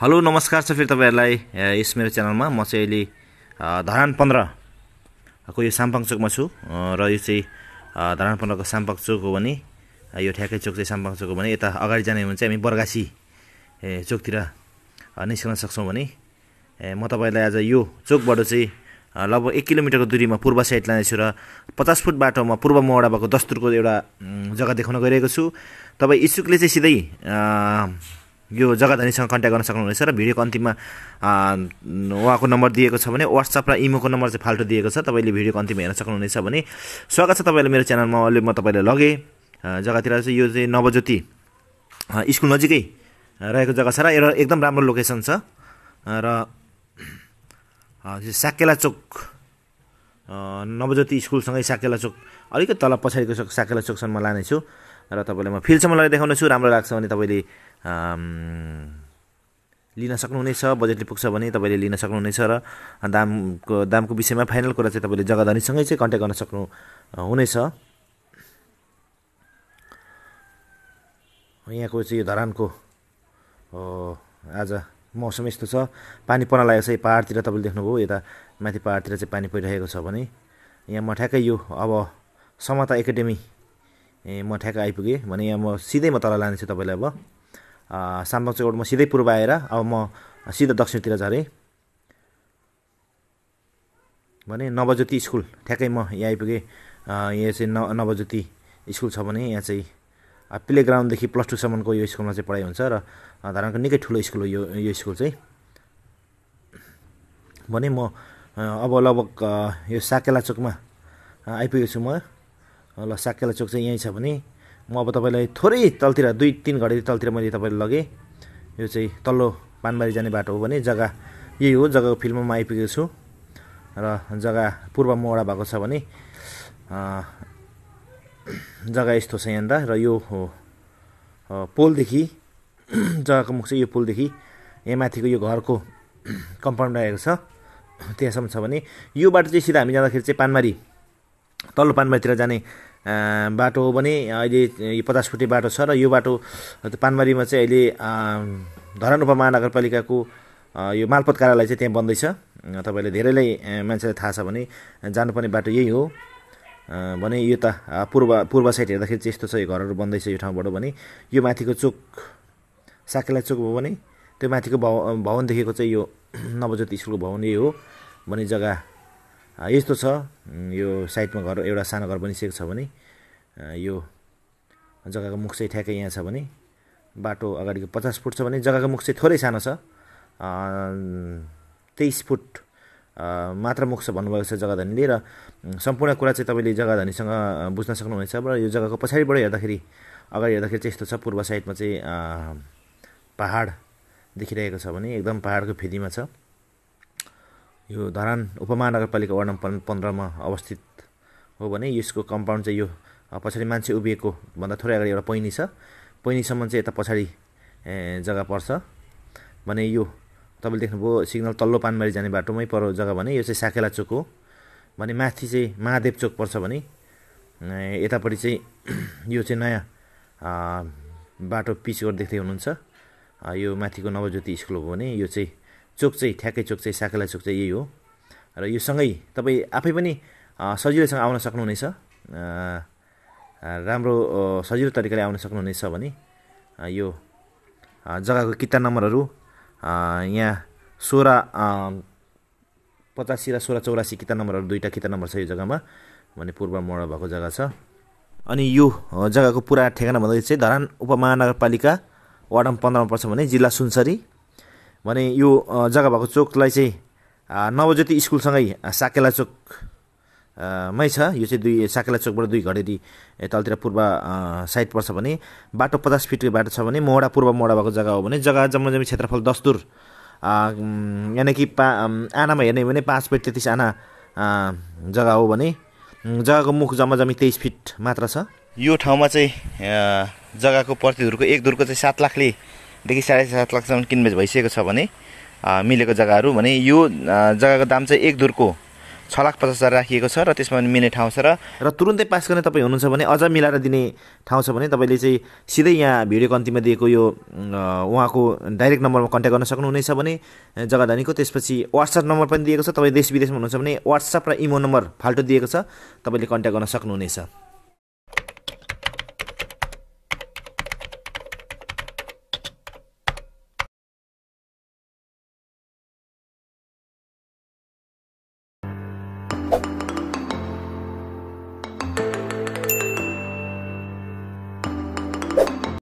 hello नमस्कार छ फेरि तपाईँहरूलाई यस मेरो च्यानलमा म चाहिँ अहिले धरान पन्ध्रको यो साम्पाङ चोकमा छु र यो चाहिँ धरान पन्ध्रको साम्पाङ चोक हो भने यो ठ्याक्कै चोक चाहिँ साम्पाङ चोक हो भने यता अगाडि जाने हो भने चाहिँ हामी बर्गासी चोकतिर निस्कन सक्छौँ भने म तपाईँलाई आज यो चोकबाट चाहिँ लगभग एक किलोमिटरको दुरीमा पूर्व साइड लाँदैछु र पचास फुट बाटोमा पूर्व मोडा भएको दस्तुरको एउटा जग्गा देखाउन गइरहेको छु तपाईँ इच्छुकले चाहिँ सिधै यो जग्गाधनीसँग कन्ट्याक्ट गर्न सक्नुहुनेछ र भिडियोको अन्तिममा उहाँको नम्बर दिएको छ भने वाट्सएप र इमोको नम्बर चाहिँ फाल्टो दिएको छ तपाईँले भिडियोको अन्तिममा हेर्न सक्नुहुनेछ भने स्वागत छ तपाईँलाई मेरो च्यानलमा अहिले म तपाईँलाई लगेँ जग्गातिर चाहिँ यो चाहिँ नवज्योति स्कुल नजिकै रहेको जग्गा छ र एउटा एकदम राम्रो लोकेसन छ र साकेला चोक नवज्योति स्कुलसँगै साकेला चोक अलिकति तल पछाडिको साकेला चोकसम्म लानेछु र तपाईँलाई म फिल्डसम्म लगाएर देखाउनेछु राम्रो लाग्छ भने तपाईँले लिन सक्नुहुनेछ बजेटले पुग्छ भने तपाईँले लिन सक्नुहुनेछ र दामको दामको विषयमा फाइनल कुरा चाहिँ तपाईँले जग्गाधनीसँगै चाहिँ कन्ट्याक्ट गर्न सक्नु हुनेछ यहाँको चाहिँ यो धरानको आज मौसम यस्तो छ पानी पर्न लागेको छ यो पाहाडतिर तपाईँले देख्नुभयो यता माथि पाहाडतिर चाहिँ पानी परिरहेको छ भने यहाँ म ठ्याक्कै यो अब समता एकाडेमी ए म ठ्याक्क आइपुगेँ भने यहाँ म सिधै म तल लानेछु तपाईँलाई अब साम्पाङ चौकबाट म सिधै पूर्व आएर अब म सिधा दक्षिणतिर झरेँ भने नवज्योति स्कुल ठ्याक्कै म यहाँ आइपुगेँ यहाँ चाहिँ न नवज्योति स्कुल छ भने यहाँ चाहिँ प्ले ग्राउन्डदेखि प्लस टूसम्मको यो स्कुलमा चाहिँ पढाइ हुन्छ र धारणको निकै ठुलो स्कुल हो यो यो स्कुल चाहिँ भने म अब लगभग यो साकेला चोकमा आइपुगेको छु म ल साकेला चोक चाहिँ यहीँ छ भने म अब तपाईँलाई थोरै तलतिर दुई तिन घडी तलतिर मैले तपाईँलाई लगेँ यो चाहिँ तल्लो पानबारी जाने बाटो हो भने जग्गा यही हो जग्गाको फिल्डमा म आइपुगेको छु र जग्गा पूर्व मोडा भएको छ भने जग्गा यस्तो छ यहाँनिर र यो हो पोलदेखि जग्गाको मुख चाहिँ यो पोलदेखि यहाँ माथिको यो घरको कम्पाउन्ड आएको छ त्यहाँसम्म छ भने यो बाटो चाहिँ सिधा हामी जाँदाखेरि चाहिँ पानमारी तल्लो पानमारीतिर जाने बाटो हो भने अहिले यो पचास फुटे बाटो छ र यो बाटो पानमारीमा चाहिँ अहिले धरान उपमहानगरपालिकाको यो मालपत कार्यालय चाहिँ त्यहाँ बन्दैछ तपाईँले धेरैलाई मान्छेलाई थाहा छ भने जानुपर्ने बाटो यही हो भने यो त पूर्व पूर्व साइड हेर्दाखेरि चाहिँ यस्तो छ यो घरहरू बन्दैछ यो ठाउँबाट भने यो माथिको चोक साकेला चोक भयो भने त्यो माथिको भव भवनदेखिको चाहिँ यो नवज्योति स्कुलको भवन यही हो भने जग्गा यस्तो छ यो साइडमा घर एउटा सानो घर बनिसकेको छ भने यो जग्गाको मुख चाहिँ ठ्याक्कै यहाँ छ भने बाटो अगाडिको पचास फुट छ भने जग्गाको मुख चाहिँ थोरै सानो छ तेइस फुट मात्र मुख छ भन्नुभएको छ जग्गाधनीले र सम्पूर्ण कुरा चाहिँ तपाईँले जग्गाधनीसँग बुझ्न सक्नुहुनेछ र यो जग्गाको पछाडिबाट हेर्दाखेरि अगाडि हेर्दाखेरि चाहिँ यस्तो छ पूर्व साइडमा चाहिँ पाहाड देखिरहेको छ भने एकदम पाहाडको फेदीमा छ यो धरान उपमहानगरपालिका वार्ड नम्बर पन्ध्रमा अवस्थित हो भने यसको कम्पाउन्ड चाहिँ यो पछाडि मान्छे उभिएको भन्दा थोरै अगाडि एउटा पैनी छ पैनीसम्म चाहिँ यता पछाडि जग्गा पर्छ भने यो तपाईँले देख्नुभयो सिग्नल तल्लो पानबारी जाने बाटोमै पर जग्गा भने यो चाहिँ साकेला चोक हो भने माथि चाहिँ महादेव चोक पर्छ भने यतापट्टि चाहिँ यो चाहिँ नयाँ बाटो पिच देख्दै हुनुहुन्छ यो माथिको नवज्योति स्कुल हो भने यो चाहिँ चोक चाहिँ ठ्याक्कै चोक चाहिँ साकेला चोक चाहिँ यही हो र यो सँगै तपाईँ आफै पनि सजिलैसँग आउन सक्नुहुनेछ राम्रो सजिलो तरिकाले आउन सक्नुहुनेछ भने यो जग्गाको किता नम्बरहरू यहाँ सोह्र पचासी र सोह्र चौरासी किता नम्बरहरू दुईवटा किता नम्बर छ यो जग्गामा भने पूर्व मोड भएको जग्गा छ अनि यो जग्गाको पुरा ठेगाना भन्दाखेरि चाहिँ धरान उपमहानगरपालिका वार्ड नम्बर पन्ध्रमा पर्छ भने जिल्ला सुनसरी भने यो जग्गा भएको चोकलाई चाहिँ नवज्योति स्कुलसँगै साकेला चोक मै छ यो चाहिँ दुई साकेला चोकबाट दुई घडेरी तलतिर पूर्व साइड पर्छ भने बाटो पचास फिटको बाटो छ भने मोडा पूर्व मोडा भएको जग्गा हो भने जग्गा जम्मा जम्मी क्षेत्रफल दस दुर यानि कि पा आनामा हेर्ने भने पाँच फिट तेत्तिस आना जग्गा हो भने जग्गाको मुख जम्मा जम्मी तेइस फिट मात्र छ यो ठाउँमा चाहिँ जग्गाको प्रतिहरूको एक दुरको चाहिँ सात लाखले देखि साढे सात लाखसम्म किनबेच भइसकेको छ भने मिलेको जग्गाहरू भने यो जग्गाको दाम चाहिँ एक दुरको छ लाख पचास हजार राखिएको छ र त्यसमा पनि मिल्ने ठाउँ छ र र तुरुन्तै पास गर्ने तपाईँ हुनुहुन्छ भने अझ मिलाएर दिने ठाउँ छ भने तपाईँले चाहिँ सिधै यहाँ भिडियोको अन्तिममा दिएको यो उहाँको डाइरेक्ट नम्बरमा कन्ट्याक्ट गर्न सक्नुहुनेछ भने जग्गाधनीको त्यसपछि वाट्सएप नम्बर पनि दिएको छ तपाईँ देश विदेशमा हुनुहुन्छ भने वाट्सएप र इमो नम्बर फाल्टो दिएको छ तपाईँले कन्ट्याक्ट गर्न सक्नुहुनेछ